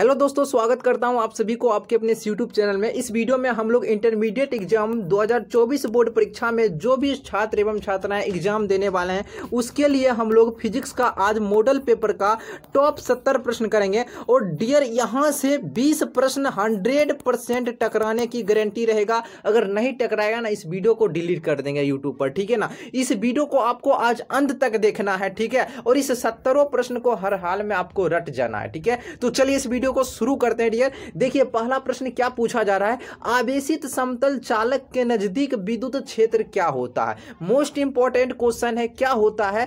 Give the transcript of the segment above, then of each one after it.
hello दोस्तों स्वागत करता हूं आप सभी को आपके अपने यूट्यूब चैनल में इस वीडियो में हम लोग इंटरमीडिएट एग्जाम 2024 बोर्ड परीक्षा में जो भी छात्र एवं छात्राएं एग्जाम देने वाले हैं उसके लिए हम लोग फिजिक्स का आज मॉडल पेपर का टॉप 70 प्रश्न करेंगे और डियर यहां से 20 प्रश्न 100 टकराने की गारंटी रहेगा अगर नहीं टकराएगा ना इस वीडियो को डिलीट कर देंगे यूट्यूब पर ठीक है ना इस वीडियो को आपको आज अंत तक देखना है ठीक है और इस सत्तरों प्रश्न को हर हाल में आपको रट जाना है ठीक है तो चलिए इस वीडियो वीडियो को शुरू करते हैं डियर देखिए पहला प्रश्न क्या पूछा जा रहा है आवेशित समतल चालक के नजदीक विद्युत क्षेत्र क्या होता है मोस्ट इंपॉर्टेंट क्वेश्चन है क्या होता है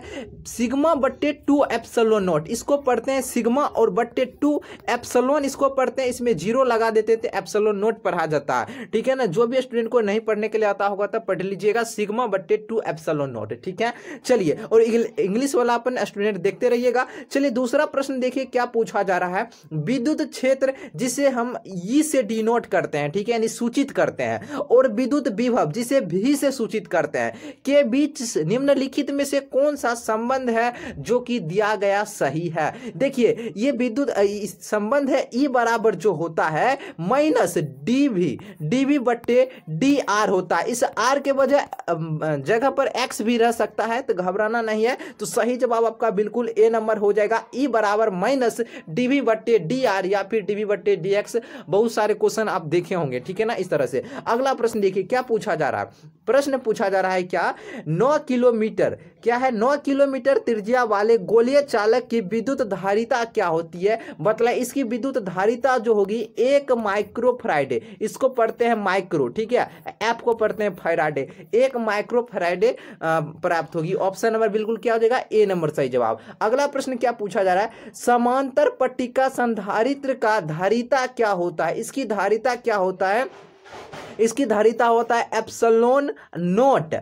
सिग्मा बट्टे टू एप्सलोन नोट इसको पढ़ते हैं सिग्मा और बट्टे टू एप्सलोन इसको पढ़ते हैं इसमें जीरो लगा देते थे एप्सलोन नोट पढ़ा जाता है ठीक है ना जो भी स्टूडेंट को नहीं पढ़ने के लिए आता होगा तो पढ़ लीजिएगा सिग्मा बट्टे टू एप्सलोन नोट ठीक है चलिए और इंग्लिश वाला अपन स्टूडेंट देखते रहिएगा चलिए दूसरा प्रश्न देखिए क्या पूछा जा रहा है विद्युत क्षेत्र जिसे हम ई से डिनोट करते हैं ठीक है यानी सूचित करते हैं और विद्युत विभव जिसे भी से सूचित करते हैं के बीच निम्नलिखित में से कौन सा संबंध है जो कि दिया गया सही है देखिए ये विद्युत संबंध है ई बराबर जो होता है माइनस डी भी डी भी बट्टे डी आर होता है इस आर के वजह जगह पर एक्स भी रह सकता है तो घबराना नहीं है तो सही जवाब आपका बिल्कुल ए नंबर हो जाएगा ई बराबर माइनस डी भी बट्टे डी आर या फिर डीवी बट्टे डी बहुत सारे क्वेश्चन आप देखे होंगे ठीक है ना इस तरह से अगला प्रश्न देखिए क्या पूछा जा रहा है प्रश्न पूछा जा रहा है क्या नौ किलोमीटर क्या है नौ किलोमीटर त्रिज्या वाले गोलीय चालक की विद्युत धारिता क्या होती है मतलब इसकी विद्युत धारिता जो होगी एक माइक्रो फ्राइडे इसको पढ़ते हैं माइक्रो ठीक है एप को पढ़ते हैं फ्राइडे एक माइक्रो फ्राइडे प्राप्त होगी ऑप्शन नंबर बिल्कुल क्या हो जाएगा ए नंबर सही जवाब अगला प्रश्न क्या पूछा जा रहा है समांतर पट्टिका संधारित्र का धारिता क्या होता है इसकी धारिता क्या होता है इसकी धारिता होता है एप्सलोन नोट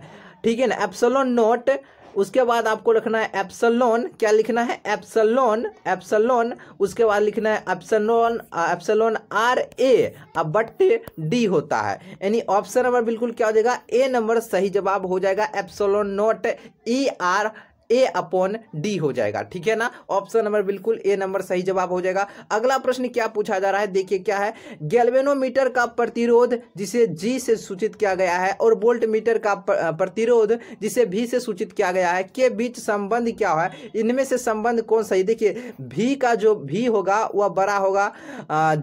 ठीक है ना एप्सलोन नोट उसके बाद आपको रखना है एप्सलोन क्या लिखना है एप्सलोन एप्सलोन उसके बाद लिखना है एप्सलोन एप्सलोन आर ए बट डी होता है यानी ऑप्शन नंबर बिल्कुल क्या हो जाएगा ए नंबर सही जवाब हो जाएगा epsilon naught E R A upon D हो जाएगा ठीक है ना ऑप्शन नंबर बिल्कुल ए नंबर सही जवाब हो जाएगा अगला प्रश्न क्या पूछा जा रहा है देखिए क्या है गैल्वेनोमीटर का प्रतिरोध जिसे जी से सूचित किया गया है और बोल्ट मीटर का प्रतिरोध जिसे भी से सूचित किया गया है के बीच संबंध क्या है इनमें से संबंध कौन सही देखिए भी का जो भी होगा वह बड़ा होगा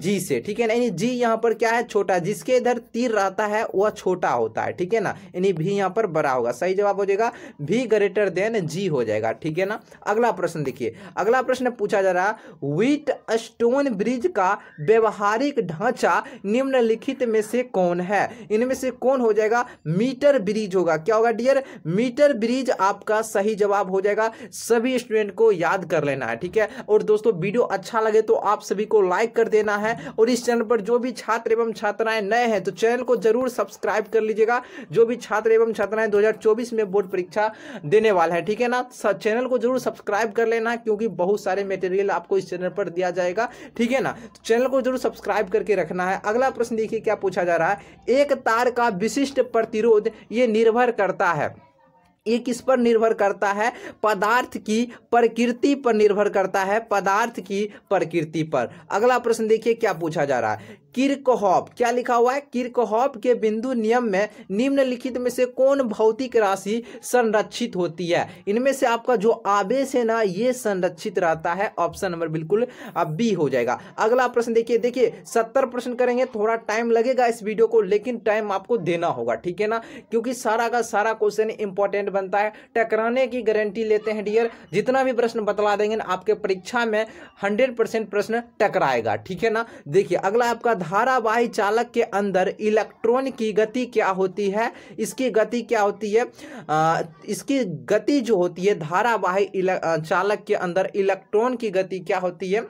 जी से ठीक है ना यानी जी यहाँ पर क्या है छोटा जिसके इधर तीर रहता है वह छोटा होता है ठीक है ना यानी भी यहां पर बड़ा होगा सही जवाब हो जाएगा भी ग्रेटर देन जी हो हो जाएगा ठीक है ना अगला प्रश्न देखिए अगला प्रश्न पूछा जा रहा व्हीट स्टोन ब्रिज का व्यवहारिक ढांचा निम्नलिखित में से कौन है इनमें से कौन हो जाएगा मीटर ब्रिज होगा क्या होगा डियर मीटर ब्रिज आपका सही जवाब हो जाएगा सभी स्टूडेंट को याद कर लेना है ठीक है और दोस्तों वीडियो अच्छा लगे तो आप सभी को लाइक कर देना है और इस चैनल पर जो भी छात्र एवं छात्राएं नए हैं तो चैनल को जरूर सब्सक्राइब कर लीजिएगा जो भी छात्र एवं छात्राएं 2024 में बोर्ड परीक्षा देने वाला है ठीक है ना लेना चैनल को जरूर सब्सक्राइब कर लेना क्योंकि बहुत सारे मटेरियल आपको इस चैनल पर दिया जाएगा ठीक है ना तो चैनल को जरूर सब्सक्राइब करके रखना है अगला प्रश्न देखिए क्या पूछा जा रहा है एक तार का विशिष्ट प्रतिरोध ये निर्भर करता है ये किस पर निर्भर करता है पदार्थ की प्रकृति पर निर्भर करता है पदार्थ की प्रकृति पर अगला प्रश्न देखिए क्या पूछा जा रहा है किरकोहॉप क्या लिखा हुआ है किरकोहॉप के बिंदु नियम में निम्नलिखित में से कौन भौतिक राशि संरक्षित होती है इनमें से आपका जो आवेश है ना ये संरक्षित रहता है ऑप्शन नंबर बिल्कुल अब बी हो जाएगा अगला प्रश्न देखिए देखिए सत्तर प्रश्न करेंगे थोड़ा टाइम लगेगा इस वीडियो को लेकिन टाइम आपको देना होगा ठीक है ना क्योंकि सारा का सारा क्वेश्चन इंपॉर्टेंट बनता है टकराने की गारंटी लेते हैं डियर जितना भी प्रश्न बतला देंगे ना आपके परीक्षा में हंड्रेड प्रश्न टकराएगा ठीक है ना देखिए अगला आपका धारावाही चालक के अंदर इलेक्ट्रॉन की गति क्या होती है इसकी गति क्या होती है आ, इसकी गति जो होती है धारावाही चालक के अंदर इलेक्ट्रॉन की गति क्या होती है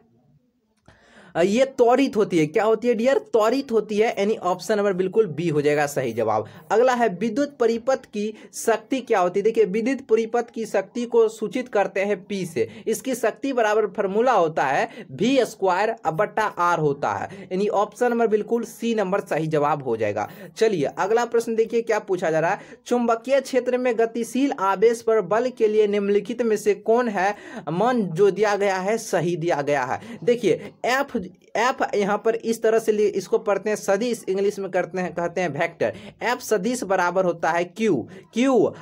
ये त्वरित होती है क्या होती है डियर त्वरित होती है यानी ऑप्शन नंबर बिल्कुल बी हो जाएगा सही जवाब अगला है विद्युत परिपथ की शक्ति क्या होती है देखिए विद्युत परिपथ की शक्ति को सूचित करते हैं पी से इसकी शक्ति बराबर फॉर्मूला होता है भी स्क्वायर बट्टा आर होता है यानी ऑप्शन नंबर बिल्कुल सी नंबर सही जवाब हो जाएगा चलिए अगला प्रश्न देखिए क्या पूछा जा रहा है चुंबकीय क्षेत्र में गतिशील आवेश पर बल के लिए निम्नलिखित में से कौन है मन जो दिया गया है सही दिया गया है देखिए एफ एफ यहाँ पर इस तरह से इसको पढ़ते हैं सदिश इंग्लिश में करते हैं कहते हैं वेक्टर एफ सदिश बराबर होता है क्यू क्यू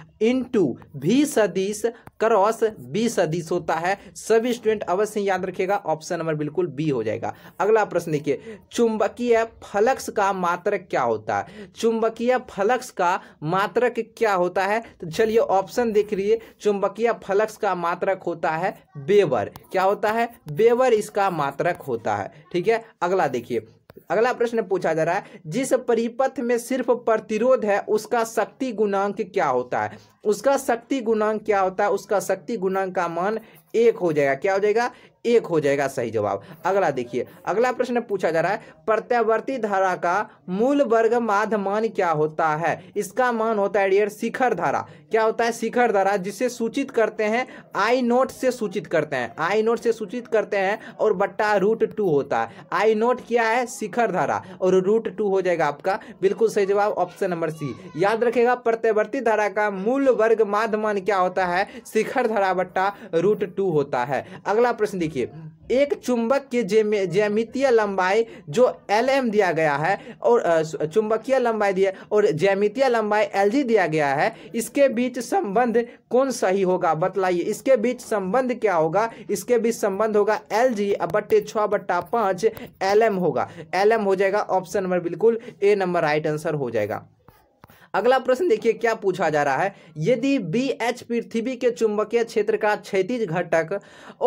टू भी सदिश क्रॉस बी सदिश होता है सभी स्टूडेंट अवश्य याद रखिएगा ऑप्शन नंबर बिल्कुल बी हो जाएगा अगला प्रश्न देखिए चुंबकीय फलक्स का मात्रक क्या होता है चुंबकीय फलक्स का मात्रक क्या होता है तो चलिए ऑप्शन देख लीजिए चुंबकीय फलक्स का मात्रक होता है बेवर क्या होता है बेवर इसका मात्रक होता है है ठीक है अगला देखिए अगला प्रश्न पूछा जा रहा है जिस परिपथ में सिर्फ प्रतिरोध है उसका शक्ति गुणांक क्या होता है उसका शक्ति गुणांक क्या होता है उसका शक्ति गुणांक का मान एक हो जाएगा क्या हो जाएगा एक हो जाएगा सही जवाब अगला देखिए अगला प्रश्न पूछा जा रहा है प्रत्यावर्ती धारा का मूल वर्ग माध मान क्या होता है इसका मान होता है डियर शिखर धारा क्या होता है शिखर धारा जिसे सूचित करते हैं आई नोट से सूचित करते हैं आई नोट से सूचित करते हैं और बट्टा रूट टू होता है आई नोट क्या है शिखर धारा और रूट टू हो जाएगा आपका बिल्कुल सही जवाब ऑप्शन नंबर सी याद रखेगा प्रत्यावर्ती धारा का मूल वर्ग माध्यमान क्या होता है शिखर धरा बट्टा रूट टू होता है अगला प्रश्न देखिए एक चुंबक की ज्यामितीय लंबाई जो एल एम दिया गया है और चुंबकीय लंबाई दिया और ज्यामितीय लंबाई एल जी दिया गया है इसके बीच संबंध कौन सही होगा बतलाइए इसके बीच संबंध क्या होगा इसके बीच संबंध होगा एल जी बट्टे छः बट्टा पाँच एल एम होगा एल एम हो जाएगा ऑप्शन नंबर बिल्कुल ए नंबर राइट आंसर हो जाएगा अगला प्रश्न देखिए क्या पूछा जा रहा है यदि बी एच पृथ्वी के चुंबकीय क्षेत्र का क्षेत्रीय घटक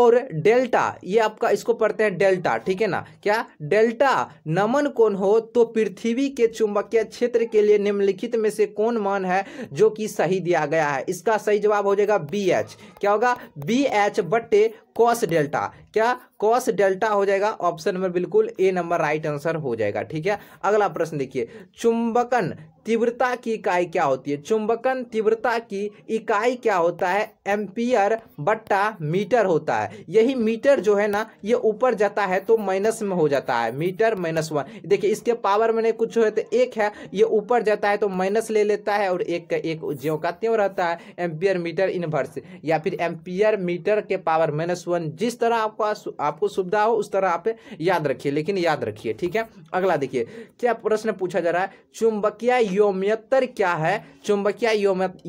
और डेल्टा ये आपका इसको पढ़ते हैं डेल्टा ठीक है ना क्या डेल्टा नमन कोण हो तो पृथ्वी के चुंबकीय क्षेत्र के लिए निम्नलिखित में से कौन मान है जो कि सही दिया गया है इसका सही जवाब हो जाएगा बी एच क्या होगा बी एच बट्टे कॉस डेल्टा क्या कॉस डेल्टा हो जाएगा ऑप्शन नंबर बिल्कुल ए नंबर राइट आंसर हो जाएगा ठीक है अगला प्रश्न देखिए चुंबकन तीव्रता की इकाई क्या होती है चुंबकन तीव्रता की इकाई क्या होता है एम्पियर बट्टा मीटर होता है यही मीटर जो है ना ये ऊपर जाता है तो माइनस में हो जाता है मीटर माइनस वन देखिए इसके पावर में कुछ है तो एक है ये ऊपर जाता है तो माइनस ले लेता है और एक का एक ज्यो का त्यों रहता है एम्पियर मीटर इनवर्स या फिर एम्पियर मीटर के पावर माइनस वन जिस तरह आपको आपको सुविधा हो उस तरह आप याद रखिए लेकिन याद रखिए ठीक है अगला देखिए क्या प्रश्न पूछा जा रहा है चुंबकीय योम्यत्तर क्या है चुंबकीय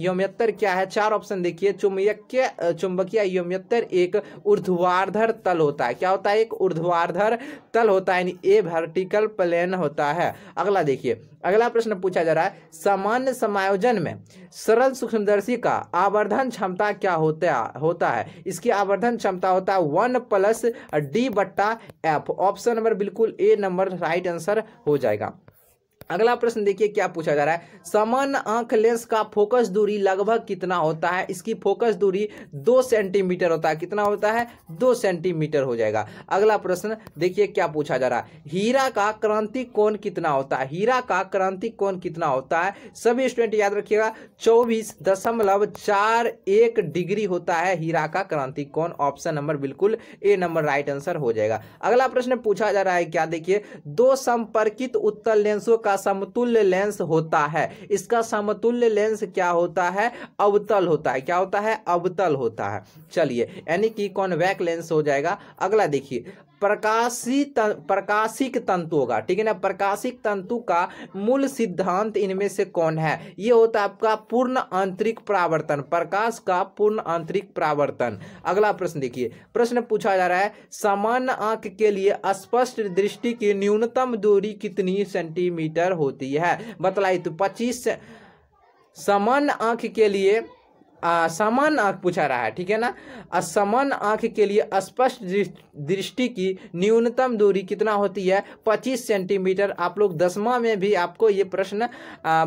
योम्यत्तर क्या है चार ऑप्शन देखिए चुंबकीय चुंबकीय योम्यत्तर एक ऊर्ध्वाधर तल होता है क्या होता है एक ऊर्ध्वाधर तल होता है यानी ए वर्टिकल प्लेन होता है अगला देखिए अगला प्रश्न पूछा जा रहा है सामान्य समायोजन में सरल सूक्ष्मदर्शी का आवर्धन क्षमता क्या होता होता है इसकी आवर्धन क्षमता होता है वन प्लस डी बट्टा एफ ऑप्शन नंबर बिल्कुल ए नंबर राइट आंसर हो जाएगा अगला प्रश्न देखिए क्या पूछा जा रहा है सामान्य आंख लेंस का फोकस दूरी लगभग कितना होता है इसकी फोकस दूरी दो सेंटीमीटर होता है कितना होता है दो सेंटीमीटर हो जाएगा अगला प्रश्न देखिए क्या पूछा जा रहा है हीरा का क्रांति कोण कितना होता है हीरा का क्रांति कोण कितना होता है सभी स्टूडेंट याद रखिएगा चौबीस दशमलव चार एक डिग्री होता है हीरा का क्रांति कौन ऑप्शन नंबर बिल्कुल ए नंबर राइट आंसर हो जाएगा अगला प्रश्न पूछा जा रहा है क्या देखिए दो संपर्कित उत्तर लेंसों का समतुल्य लेंस होता है इसका समतुल्य लेंस क्या होता है अवतल होता है क्या होता है अवतल होता है चलिए यानी कि कॉन्वैक लेंस हो जाएगा अगला देखिए प्रकाशी प्रकाशिक तंतु होगा ठीक है ना प्रकाशिक तंतु का मूल सिद्धांत इनमें से कौन है ये होता है आपका पूर्ण आंतरिक प्रावर्तन प्रकाश का पूर्ण आंतरिक प्रावर्तन अगला प्रश्न देखिए प्रश्न पूछा जा रहा है सामान्य आंख के लिए स्पष्ट दृष्टि की न्यूनतम दूरी कितनी सेंटीमीटर होती है बतलाई तो पच्चीस समान आंख के लिए सामान्य आंख पूछा रहा है ठीक है ना असामान्य आंख के लिए स्पष्ट दृष्टि की न्यूनतम दूरी कितना होती है 25 सेंटीमीटर आप लोग दसवा में भी आपको ये प्रश्न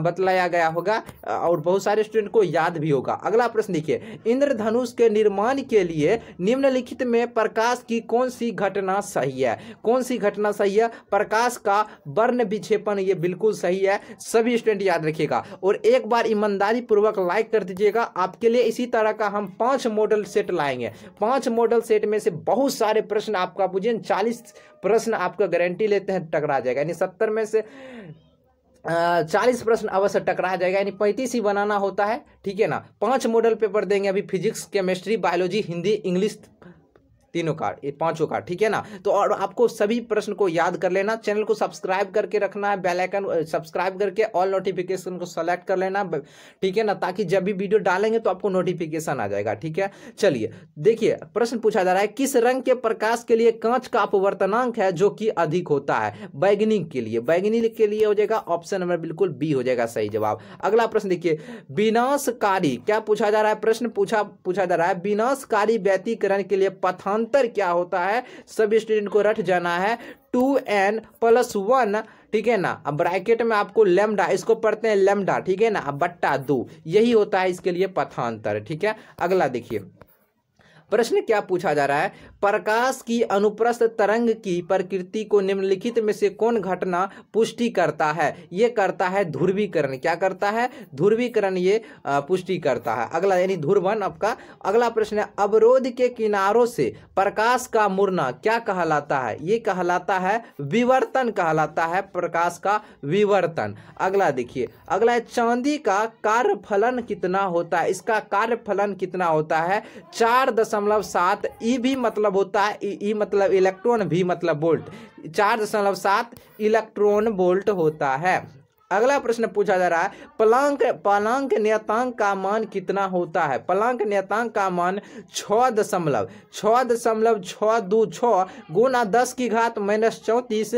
बतलाया गया होगा और बहुत सारे स्टूडेंट को याद भी होगा अगला प्रश्न देखिए इंद्रधनुष के निर्माण के लिए निम्नलिखित में प्रकाश की कौन सी घटना सही है कौन सी घटना सही है प्रकाश का वर्ण विक्षेपण ये बिल्कुल सही है सभी स्टूडेंट याद रखिएगा और एक बार ईमानदारी पूर्वक लाइक कर दीजिएगा आपके के लिए इसी तरह का हम पांच मॉडल सेट लाएंगे पांच मॉडल सेट में से बहुत सारे प्रश्न आपका बुझे चालीस प्रश्न आपका गारंटी लेते हैं टकरा जाएगा यानी सत्तर में से चालीस प्रश्न अवश्य टकरा जाएगा यानी पैंतीस ही बनाना होता है ठीक है ना पांच मॉडल पेपर देंगे अभी physics chemistry biology Hindi English तीनों कार्ड ये पांचों का ठीक है ना तो और आपको सभी प्रश्न को याद कर लेना चैनल को सब्सक्राइब करके रखना है बेल आइकन सब्सक्राइब करके ऑल नोटिफिकेशन को सेलेक्ट कर लेना ठीक है ना ताकि जब भी वीडियो डालेंगे तो आपको नोटिफिकेशन आ जाएगा ठीक है चलिए देखिए प्रश्न पूछा जा रहा है किस रंग के प्रकाश के लिए कांच का अपवर्तनांक है जो कि अधिक होता है बैगनी के लिए बैगनी के लिए हो जाएगा ऑप्शन नंबर बिल्कुल बी हो जाएगा सही जवाब अगला प्रश्न देखिए विनाशकारी क्या पूछा जा रहा है प्रश्न पूछा पूछा जा रहा है विनाशकारी व्यतीकरण के लिए पथान अंतर क्या होता है सभी स्टूडेंट को रट जाना है टू एन प्लस वन ठीक है ना अब ब्रैकेट में आपको लेमडा इसको पढ़ते हैं लेमडा ठीक है ना अब बट्टा दो यही होता है इसके लिए पथांतर ठीक है अगला देखिए प्रश्न क्या पूछा जा रहा है प्रकाश की अनुप्रस्थ तरंग की प्रकृति को निम्नलिखित में से कौन घटना पुष्टि करता है ये करता है ध्रुवीकरण क्या करता है ध्रुवीकरण ये पुष्टि करता है अगला यानी ध्रुवन आपका अगला प्रश्न है अवरोध के किनारों से प्रकाश का मुड़ना क्या कहलाता है ये कहलाता है विवर्तन कहलाता है प्रकाश का विवर्तन अगला देखिए अगला है चांदी का कार्यफलन कितना होता है इसका कार्यफलन कितना होता है चार दशमलव सात ई भी मतलब मतलब होता है ई मतलब इलेक्ट्रॉन भी मतलब बोल्ट चार दशमलव सात इलेक्ट्रॉन बोल्ट होता है अगला प्रश्न पूछा जा रहा है पलांक पलांक नियतांक का मान कितना होता है पलांक नियतांक का मान छ दशमलव छ दशमलव छ दो छ गुना दस की घात माइनस चौंतीस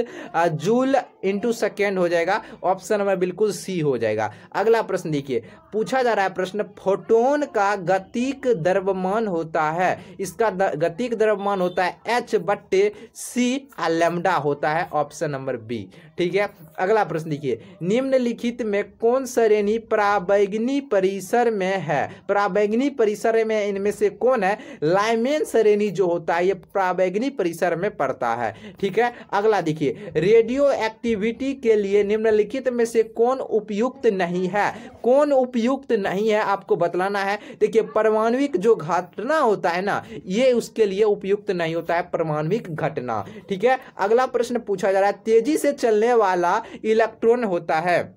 जूल इंटू सेकेंड हो जाएगा ऑप्शन नंबर बिल्कुल सी हो जाएगा अगला प्रश्न देखिए पूछा जा रहा है प्रश्न फोटोन का गतिक द्रव्यमान होता है इसका गतिक द्रव्यमान होता है एच बट्टे सी लेमडा होता है ऑप्शन नंबर बी ठीक है अगला प्रश्न देखिए निम्न निम्नलिखित में कौन श्रेणी प्रावैग्नि परिसर में है प्रावैग्नि परिसर में इनमें से कौन है लाइमेन श्रेणी जो होता है ये प्रावैग्नि परिसर में पड़ता है ठीक है अगला देखिए रेडियो एक्टिविटी के लिए निम्नलिखित में से कौन उपयुक्त नहीं है कौन उपयुक्त नहीं है आपको बतलाना है देखिए परमाणुिक जो घटना होता है ना ये उसके लिए उपयुक्त नहीं होता है परमाणुिक घटना ठीक है अगला प्रश्न पूछा जा रहा है तेजी से चलने वाला इलेक्ट्रॉन होता है é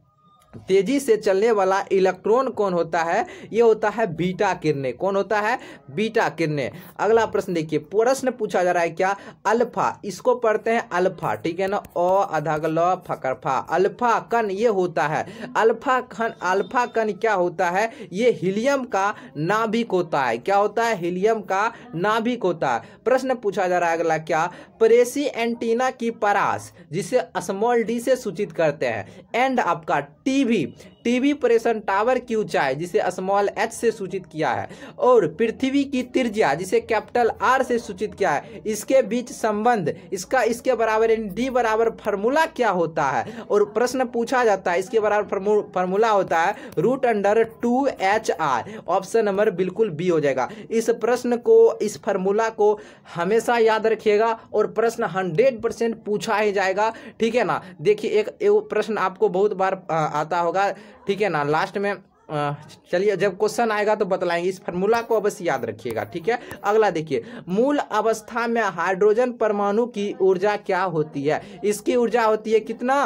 तेजी से चलने वाला इलेक्ट्रॉन कौन होता है ये होता है बीटा किरणें कौन होता है बीटा किरणें अगला प्रश्न देखिए प्रश्न पूछा जा रहा है क्या अल्फा इसको पढ़ते हैं अल्फा ठीक है ना ओ अधा गल फकरफा अल्फा कण ये होता है अल्फा कण अल्फा कण क्या होता है ये हीलियम का नाभिक होता है क्या होता है हीलियम का नाभिक होता है प्रश्न पूछा जा रहा है अगला क्या प्रेसी एंटीना की परास जिसे स्मॉल डी से सूचित करते हैं एंड आपका टी किसी भी टीवी प्रेशन टावर की ऊंचाई जिसे स्मॉल एच से सूचित किया है और पृथ्वी की त्रिज्या जिसे कैपिटल आर से सूचित किया है इसके बीच संबंध इसका इसके बराबर यानी डी बराबर फार्मूला क्या होता है और प्रश्न पूछा जाता है इसके बराबर फार्मूला होता है root under two H R option number बिल्कुल बी हो जाएगा इस प्रश्न को इस फार्मूला को हमेशा याद रखिएगा और प्रश्न हंड्रेड परसेंट पूछा ही जाएगा ठीक है ना देखिए एक, एक प्रश्न आपको बहुत बार आता होगा ठीक है ना लास्ट में चलिए जब क्वेश्चन आएगा तो बतलाएंगे इस फार्मूला को अवश्य याद रखिएगा ठीक है अगला देखिए मूल अवस्था में हाइड्रोजन परमाणु की ऊर्जा क्या होती है इसकी ऊर्जा होती है कितना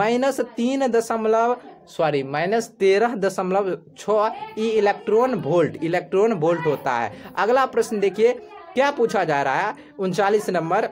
माइनस तीन दशमलव सॉरी माइनस तेरह दशमलव छः E electron volt electron volt होता है अगला प्रश्न देखिए क्या पूछा जा रहा है उनचालीस नंबर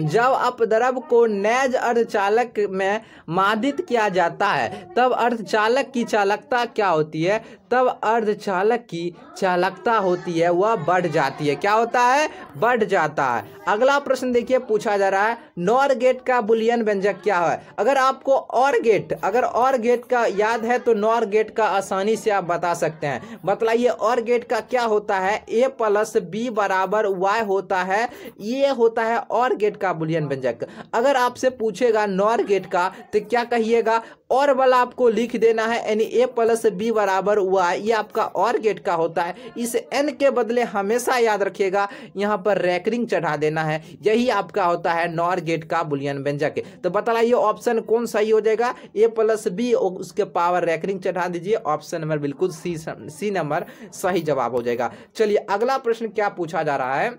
जब अपद्रव को नैज अर्धचालक में मादित किया जाता है तब अर्धचालक की चालकता क्या होती है तब अर्धचालक की चालकता होती है वह बढ़ जाती है क्या होता है बढ़ जाता है अगला प्रश्न देखिए पूछा जा रहा है नॉर गेट का बुलियन व्यंजक क्या है अगर आपको और गेट अगर और गेट का याद है तो नॉर गेट का आसानी से आप बता सकते हैं बतलाइए और गेट का क्या होता है ए प्लस बी बराबर वाई होता है ये होता है और गेट का का बुलियन बन जाएगा अगर आपसे पूछेगा नॉर गेट का तो क्या कहिएगा और वाला आपको लिख देना है यानी ए प्लस बी बराबर हुआ ये आपका और गेट का होता है इस एन के बदले हमेशा याद रखिएगा यहाँ पर रैकरिंग चढ़ा देना है यही आपका होता है नॉर गेट का बुलियन व्यंजक तो बताइए ऑप्शन कौन सही हो जाएगा ए प्लस बी उसके पावर रैकरिंग चढ़ा दीजिए ऑप्शन नंबर बिल्कुल सी सी नंबर सही जवाब हो जाएगा चलिए अगला प्रश्न क्या पूछा जा रहा है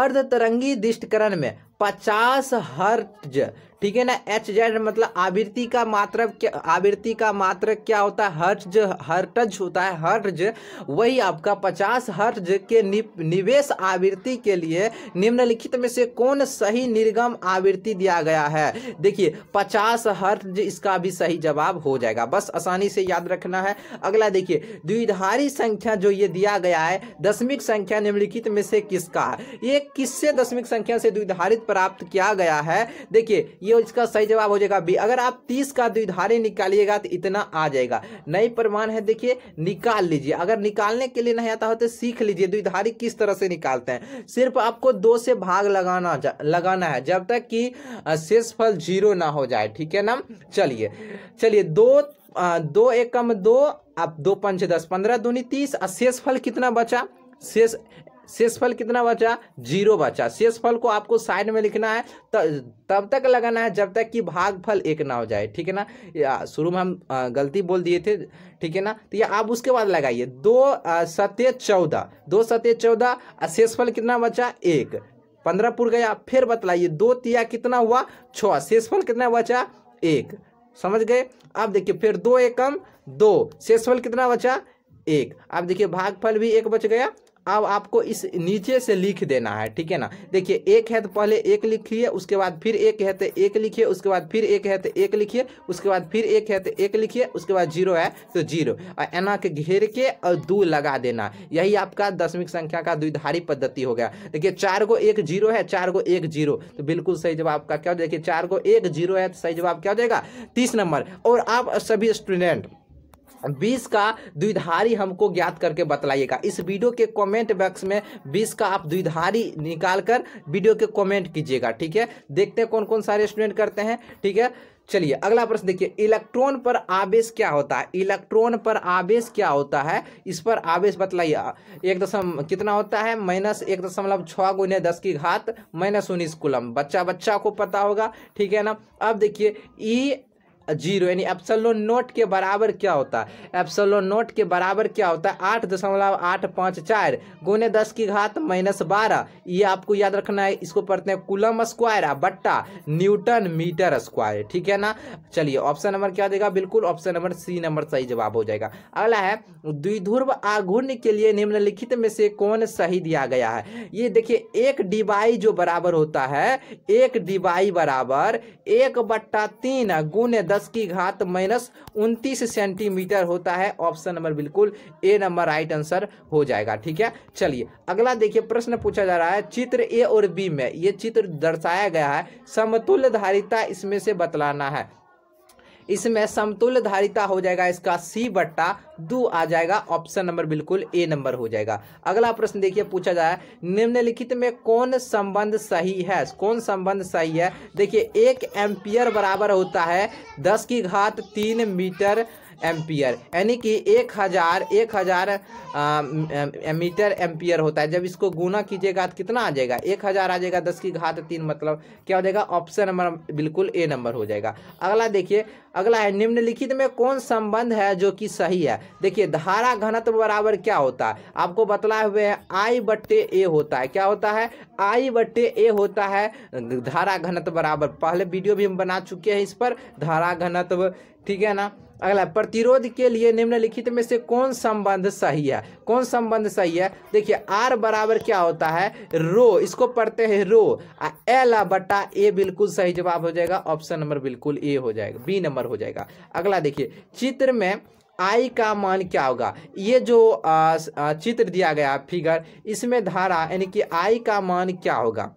अर्ध तरंगी दिष्टकरण में 50 हर्ट्ज ठीक है ना एच जेड मतलब आवृत्ति का मात्रक आवृत्ति का मात्रक क्या होता है हर्ज हर्टज होता है हर्ज वही आपका 50 हर्ज के नि, निवेश आवृत्ति के लिए निम्नलिखित में से कौन सही निर्गम आवृत्ति दिया गया है देखिए 50 हर्ज इसका भी सही जवाब हो जाएगा बस आसानी से याद रखना है अगला देखिए द्विधारी संख्या जो ये दिया गया है दशमिक संख्या निम्नलिखित में से किसका है ये किससे दशमिक संख्या से द्विधारित प्राप्त किया गया है देखिए ये और इसका सही जवाब हो जाएगा बी अगर आप तीस का द्विधारी निकालिएगा तो इतना आ जाएगा नई प्रमाण है देखिए निकाल लीजिए अगर निकालने के लिए नहीं आता हो तो सीख लीजिए द्विधारी किस तरह से निकालते हैं सिर्फ आपको दो से भाग लगाना लगाना है जब तक कि शेषफल जीरो ना हो जाए ठीक है ना चलिए चलिए दो दो एकम दो आप दो पंच दस पंद्रह दूनी तीस और शेष फल कितना बचा शेष शेषफल कितना बचा जीरो बचा शेषफल को आपको साइड में लिखना है तब तक लगाना है जब तक कि भागफल एक ना हो जाए ठीक है ना शुरू में हम गलती बोल दिए थे ठीक है ना तो ये आप उसके बाद लगाइए दो सत्य चौदह दो सत्य चौदह शेषफल कितना बचा एक पंद्रह पुर गया फिर बतलाइए दो तिया कितना हुआ छः शेषफल कितना बचा एक समझ गए अब देखिए फिर दो एकम दो शेषफल कितना बचा एक अब देखिए भागफल भी एक बच गया अब आपको इस नीचे से लिख देना है ठीक है ना देखिए एक है तो पहले एक लिखिए उसके बाद फिर एक है तो एक लिखिए उसके बाद फिर एक है तो एक लिखिए उसके बाद फिर एक है तो एक लिखिए उसके बाद जीरो है तो जीरो और एना के घेर के और दो लगा देना यही आपका दशमिक संख्या का द्विधारी पद्धति हो गया देखिए चार को एक जीरो है चार को एक जीरो तो बिल्कुल सही जवाब आपका क्या देखिए चार को एक जीरो है तो सही जवाब क्या हो जाएगा तीस नंबर और आप सभी स्टूडेंट बीस का द्विधारी हमको ज्ञात करके बतलाइएगा इस वीडियो के कमेंट बॉक्स में बीस का आप द्विधारी निकाल कर वीडियो के कमेंट कीजिएगा ठीक है देखते हैं कौन कौन सारे स्टूडेंट करते हैं ठीक है चलिए अगला प्रश्न देखिए इलेक्ट्रॉन पर आवेश क्या होता है इलेक्ट्रॉन पर आवेश क्या होता है इस पर आवेश बतलाइए एक दशम कितना होता है माइनस एक दशमलव छः गुने दस की घात माइनस उन्नीस कुलम बच्चा बच्चा को पता होगा ठीक है ना अब देखिए ई e जीरो यानी एप्सलो नोट के बराबर क्या होता है एप्सलो नोट के बराबर क्या होता है आठ दशमलव आठ पाँच चार गुने दस की घात माइनस बारह ये आपको याद रखना है इसको पढ़ते हैं कुलम स्क्वायर बट्टा न्यूटन मीटर स्क्वायर ठीक है ना चलिए ऑप्शन नंबर क्या देगा बिल्कुल ऑप्शन नंबर सी नंबर सही जवाब हो जाएगा अगला है द्विध्रव आघूर्ण के लिए निम्नलिखित में से कौन सही दिया गया है ये देखिए एक डिवाई जो बराबर होता है एक डिवाई बराबर एक बट्टा तीन गुने दस की घात माइनस उनतीस सेंटीमीटर होता है ऑप्शन नंबर बिल्कुल ए नंबर राइट आंसर हो जाएगा ठीक है चलिए अगला देखिए प्रश्न पूछा जा रहा है चित्र ए और बी में ये चित्र दर्शाया गया है समतुल्य धारिता इसमें से बतलाना है इसमें समतुल्य धारिता हो जाएगा इसका सी बट्टा दो आ जाएगा ऑप्शन नंबर बिल्कुल ए नंबर हो जाएगा अगला प्रश्न देखिए पूछा जाए निम्नलिखित में कौन संबंध सही है कौन संबंध सही है देखिए एक एम्पियर बराबर होता है दस की घात तीन मीटर एम्पियर यानी कि एक हज़ार एक हज़ार मीटर एम्पियर होता है जब इसको गुना कीजिएगा तो कितना आ जाएगा एक हज़ार आ जाएगा दस की घात तीन मतलब क्या हो जाएगा ऑप्शन नंबर बिल्कुल ए नंबर हो जाएगा अगला देखिए अगला है निम्नलिखित में कौन संबंध है जो कि सही है देखिए धारा घनत्व बराबर क्या होता है आपको बतलाए हुए है आई बट्टे ए होता है क्या होता है आई बट्टे ए होता है धारा घनत्व बराबर पहले वीडियो भी हम बना चुके हैं इस पर धारा घनत्व ठीक है ना अगला प्रतिरोध के लिए निम्नलिखित में से कौन संबंध सही है कौन संबंध सही है देखिए आर बराबर क्या होता है रो इसको पढ़ते हैं रो एल बटा ए बिल्कुल सही जवाब हो जाएगा ऑप्शन नंबर बिल्कुल ए हो जाएगा बी नंबर हो जाएगा अगला देखिए चित्र में आई का मान क्या होगा ये जो आ, चित्र दिया गया फिगर इसमें धारा यानी कि आई का मान क्या होगा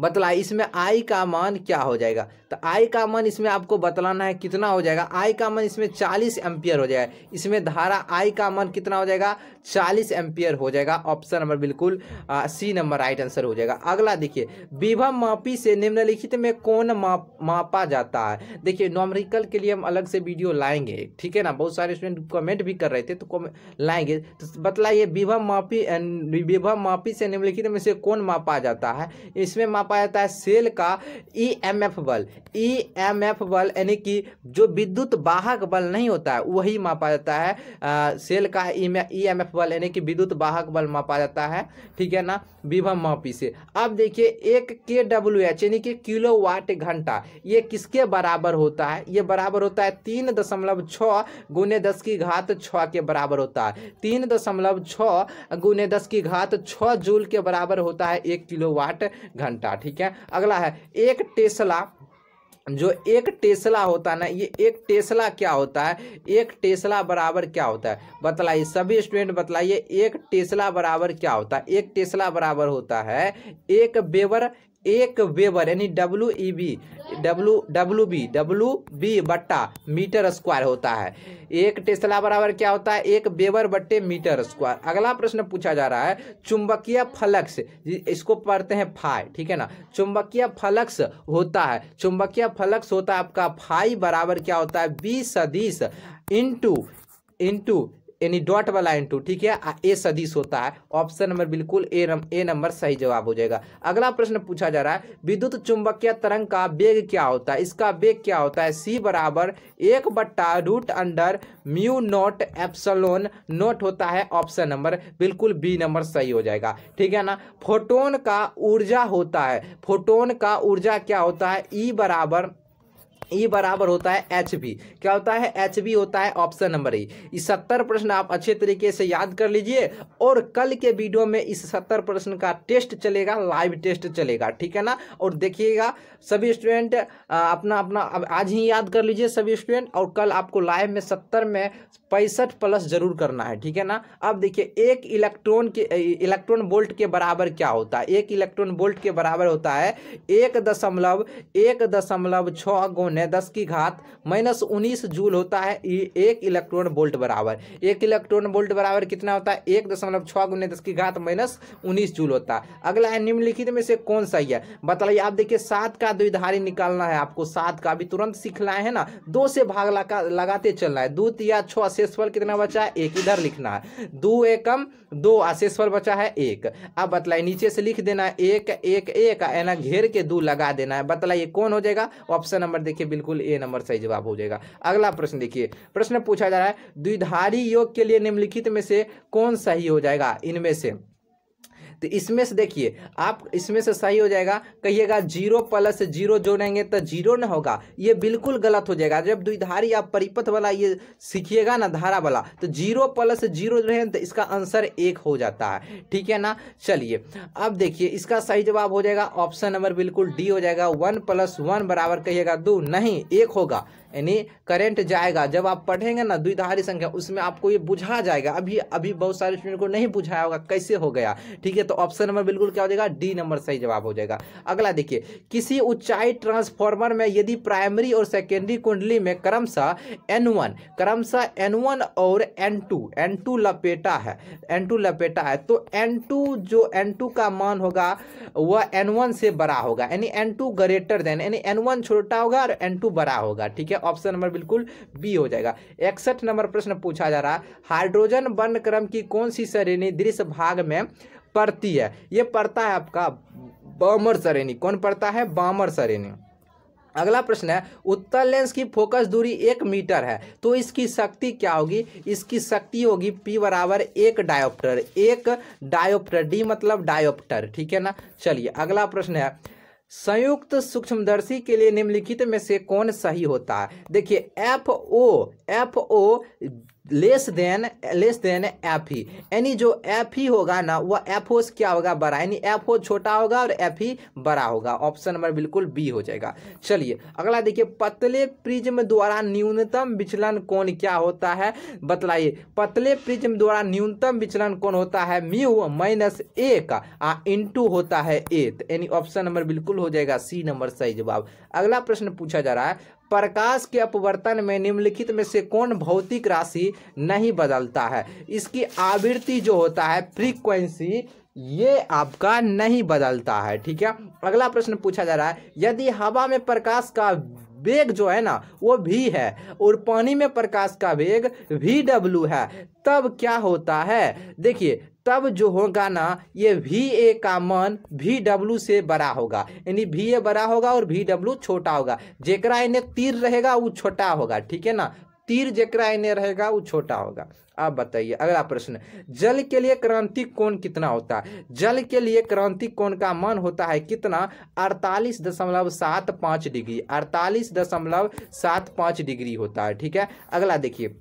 बतला इसमें आई का मान क्या हो जाएगा तो आई का मन इसमें आपको बतलाना है कितना हो जाएगा आई का मन इसमें चालीस एम्पियर हो जाएगा इसमें धारा आई का मन कितना हो जाएगा चालीस एम्पियर हो जाएगा ऑप्शन नंबर बिल्कुल सी नंबर राइट आंसर हो जाएगा अगला देखिए विभव मापी से निम्नलिखित में कौन माप मापा जाता है देखिए नॉमरिकल के लिए हम अलग से वीडियो लाएंगे ठीक है ना बहुत सारे स्टूडेंट कमेंट भी कर रहे थे तो लाएंगे तो बतलाइए विभव मापी विभव मापी से निम्नलिखित में से कौन मापा जाता है इसमें मापा जाता है सेल का ई एम एफ बल ई एम एफ बल यानी कि जो विद्युत वाहक बल नहीं होता है वही मापा जाता है आ, सेल का ई एम एफ बल यानी कि विद्युत वाहक बल मापा जाता है ठीक है ना विभव मापी से अब देखिए एक के डब्ल्यू एच यानी कि किलो वाट घंटा ये किसके बराबर होता है ये बराबर होता है तीन दशमलव छः गुने दस की घात छः के बराबर होता है तीन दशमलव छः गुने दस की घात छः जूल के बराबर होता है एक किलो वाट घंटा ठीक है अगला है एक टेस्ला जो एक टेस्ला होता है ना ये एक टेस्ला क्या होता है एक टेस्ला बराबर क्या होता है बतलाइए सभी स्टूडेंट बतलाइए एक टेस्ला बराबर क्या होता है एक टेस्ला बराबर होता है एक बेवर एक वेबर यानी W E B W W B W B बट्टा मीटर स्क्वायर होता है एक टेस्ला बराबर क्या होता है एक वेबर बट्टे मीटर स्क्वायर अगला प्रश्न पूछा जा रहा है चुंबकीय फलक्स इसको पढ़ते हैं फाई ठीक है ना चुंबकीय फलक्स होता है चुंबकीय फलक्स होता है आपका फाई बराबर क्या होता है बी सदीस इंटू इंटू यानी डॉट वाला इंटू ठीक है ए सदिश होता है ऑप्शन नंबर बिल्कुल ए ए नंबर सही जवाब हो जाएगा अगला प्रश्न पूछा जा रहा है विद्युत चुंबकीय तरंग का वेग क्या होता है इसका वेग क्या होता है सी बराबर एक बट्टा root under mu naught epsilon naught होता है ऑप्शन नंबर बिल्कुल बी नंबर सही हो जाएगा ठीक है ना फोटोन का ऊर्जा होता है फोटोन का ऊर्जा क्या होता है ई बराबर ई बराबर होता है एच बी क्या होता है एच बी होता है ऑप्शन नंबर ई इस सत्तर प्रश्न आप अच्छे तरीके से याद कर लीजिए और कल के वीडियो में इस सत्तर प्रश्न का टेस्ट चलेगा लाइव टेस्ट चलेगा ठीक है ना और देखिएगा सभी स्टूडेंट अपना अपना अब आज ही याद कर लीजिए सभी स्टूडेंट और कल आपको लाइव में सत्तर में पैंसठ प्लस जरूर करना है ठीक है ना अब देखिए एक इलेक्ट्रॉन के इलेक्ट्रॉन बोल्ट के बराबर क्या होता है एक इलेक्ट्रॉन बोल्ट के बराबर होता है एक दशमलव एक दशमलव छः गुण इलेक्ट्रॉन है दस की घात माइनस उन्नीस जूल होता है एक इलेक्ट्रॉन बोल्ट बराबर एक इलेक्ट्रॉन बोल्ट बराबर कितना होता है एक दशमलव छः गुने दस की घात माइनस उन्नीस जूल होता है अगला है निम्नलिखित में से कौन सही है बताइए आप देखिए सात का द्विधारी निकालना है आपको सात का अभी तुरंत सीखना है ना दो से भाग लगा लगाते चलना है दो या छो अशेषफल कितना बचा है एक इधर लिखना है दो एकम दो अशेषफल बचा है एक अब बतलाइए नीचे से लिख देना है एक एक एक घेर के दो लगा देना है बतलाइए कौन हो जाएगा ऑप्शन नंबर देखिए बिल्कुल ए नंबर सही जवाब हो जाएगा अगला प्रश्न देखिए प्रश्न पूछा जा रहा है द्विधारी योग के लिए निम्नलिखित में से कौन सही हो जाएगा इनमें से तो इसमें से देखिए आप इसमें से सही हो जाएगा कहिएगा जीरो प्लस जीरो जोड़ेंगे तो जीरो ना होगा ये बिल्कुल गलत हो जाएगा जब द्विधारी आप परिपथ वाला ये सीखिएगा ना धारा वाला तो जीरो प्लस जीरो जो है तो इसका आंसर एक हो जाता है ठीक है ना चलिए अब देखिए इसका सही जवाब हो जाएगा ऑप्शन नंबर बिल्कुल डी हो जाएगा वन प्लस वन बराबर कहिएगा दो नहीं एक होगा यानी करंट जाएगा जब आप पढ़ेंगे ना द्विधारी संख्या उसमें आपको ये बुझा जाएगा अभी अभी बहुत सारे स्टूडेंट को नहीं बुझाया होगा कैसे हो गया ठीक है तो ऑप्शन नंबर बिल्कुल क्या हो जाएगा डी नंबर सही जवाब हो जाएगा अगला देखिए किसी ऊंचाई ट्रांसफॉर्मर में यदि प्राइमरी और सेकेंडरी कुंडली में क्रमशः एन वन क्रमशः एन वन और एन टू एन टू लपेटा है एन टू लपेटा है तो एन टू जो एन टू का मान होगा वह एन वन से बड़ा होगा यानी एन टू ग्रेटर देन यानी एन वन छोटा होगा और एन टू बड़ा होगा ठीक है ऑप्शन नंबर बिल्कुल बी हो जाएगा इकसठ नंबर प्रश्न पूछा जा रहा है हाइड्रोजन वर्ण क्रम की कौन सी श्रेणी दृश्य भाग में पड़ती है ये पड़ता है आपका बामर श्रेणी कौन पड़ता है बामर श्रेणी अगला प्रश्न है उत्तर लेंस की फोकस दूरी एक मीटर है तो इसकी शक्ति क्या होगी इसकी शक्ति होगी P बराबर एक डायोप्टर एक डायोप्टर D मतलब डायोप्टर ठीक है ना चलिए अगला प्रश्न है संयुक्त सूक्ष्मदर्शी के लिए निम्नलिखित में से कौन सही होता है देखिए F O F O less than less than F ही यानी जो एफ ही होगा ना वह एफ ओस क्या होगा बड़ा यानी एफ ओ छोटा होगा और एफ ही बड़ा होगा ऑप्शन नंबर बिल्कुल बी हो जाएगा चलिए अगला देखिए पतले प्रिज्म द्वारा न्यूनतम विचलन कौन क्या होता है बतलाइए पतले प्रिज्म द्वारा न्यूनतम विचलन कौन होता है म्यू माइनस ए का इंटू होता है ए तो यानी ऑप्शन नंबर बिल्कुल हो जाएगा सी नंबर सही जवाब अगला प्रश्न पूछा जा रहा है प्रकाश के अपवर्तन में निम्नलिखित में से कौन भौतिक राशि नहीं बदलता है इसकी आवृत्ति जो होता है फ्रीक्वेंसी ये आपका नहीं बदलता है ठीक है अगला प्रश्न पूछा जा रहा है यदि हवा में प्रकाश का वेग जो है ना वो भी है और पानी में प्रकाश का वेग वी डब्ल्यू है तब क्या होता है देखिए तब जो होगा ना ये वी ए का मन वी डब्ल्यू से बड़ा होगा यानी वी ए बड़ा होगा और वी डब्ल्यू छोटा होगा जेकरा इन्हें तीर रहेगा वो छोटा होगा ठीक है ना तीर जेकरा इन्हें रहेगा वो छोटा होगा अब बताइए अगला प्रश्न जल के लिए क्रांति कोण कितना होता है जल के लिए क्रांति कोण का मान होता है कितना अड़तालीस दशमलव सात पाँच डिग्री अड़तालीस दशमलव सात पाँच डिग्री होता है ठीक है अगला देखिए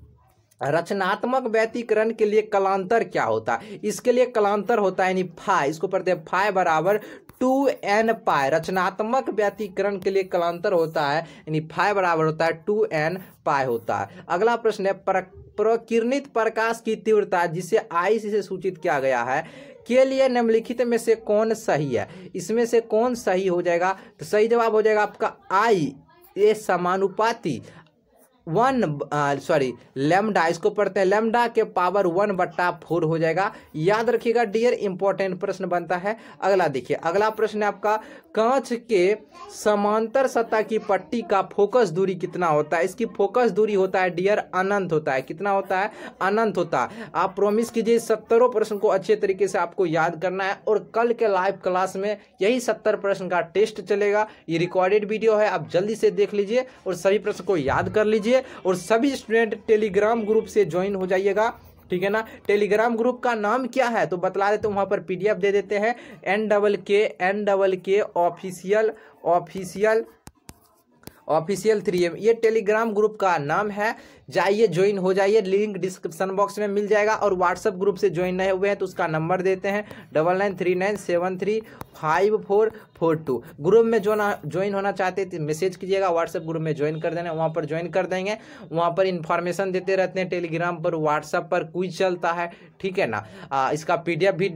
रचनात्मक व्यतीकरण के लिए कलांतर क्या होता है इसके लिए कलांतर होता है यानी फाइ इसको पढ़ते हैं फाय बराबर टू एन पाए रचनात्मक व्यतीकरण के लिए कलांतर होता है यानी फाय बराबर होता है टू एन पाए होता है अगला प्रश्न है पर, प्रकीर्णित प्रकाश की तीव्रता जिसे आई से सूचित किया गया है के लिए निम्नलिखित में से कौन सही है इसमें से कौन सही हो जाएगा तो सही जवाब हो जाएगा आपका आई ये समानुपाती वन सॉरी लेमडा इसको पढ़ते हैं लेमडा के पावर वन बट्टा फोर हो जाएगा याद रखिएगा डियर इंपॉर्टेंट प्रश्न बनता है अगला देखिए अगला प्रश्न है आपका कांच के समांतर सतह की पट्टी का फोकस दूरी कितना होता है इसकी फोकस दूरी होता है डियर अनंत होता है कितना होता है अनंत होता है आप प्रोमिस कीजिए सत्तरों प्रश्न को अच्छे तरीके से आपको याद करना है और कल के लाइव क्लास में यही सत्तर प्रश्न का टेस्ट चलेगा ये रिकॉर्डेड वीडियो है आप जल्दी से देख लीजिए और सभी प्रश्न को याद कर लीजिए जाइए और सभी स्टूडेंट टेलीग्राम ग्रुप से ज्वाइन हो जाइएगा ठीक है ना टेलीग्राम ग्रुप का नाम क्या है तो बतला देते वहाँ पर पीडीएफ दे देते हैं N double K N double K official official official three M ये टेलीग्राम ग्रुप का नाम है जाइए ज्वाइन हो जाइए लिंक डिस्क्रिप्शन बॉक्स में मिल जाएगा और व्हाट्सअप ग्रुप से ज्वाइन नहीं हुए हैं तो उसका नंबर देते हैं double nine three nine seven three five four four two group में जो ज्वाइन होना चाहते थे मैसेज तो कीजिएगा व्हाट्सअप ग्रुप में ज्वाइन कर देना वहाँ पर ज्वाइन कर देंगे वहाँ पर इन्फॉर्मेशन देते रहते हैं टेलीग्राम पर व्हाट्सअप पर क्विज चलता है ठीक है ना आ, इसका एफ भी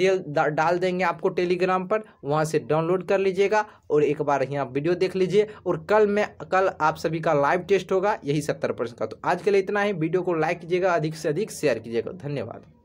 डाल देंगे आपको टेलीग्राम पर वहाँ से डाउनलोड कर लीजिएगा और एक बार यहाँ वीडियो देख लीजिए और कल मैं कल आप सभी का लाइव टेस्ट होगा यही सत्तर परसेंट का तो आज के लिए लिए इतना ही वीडियो को लाइक कीजिएगा अधिक से अधिक शेयर कीजिएगा धन्यवाद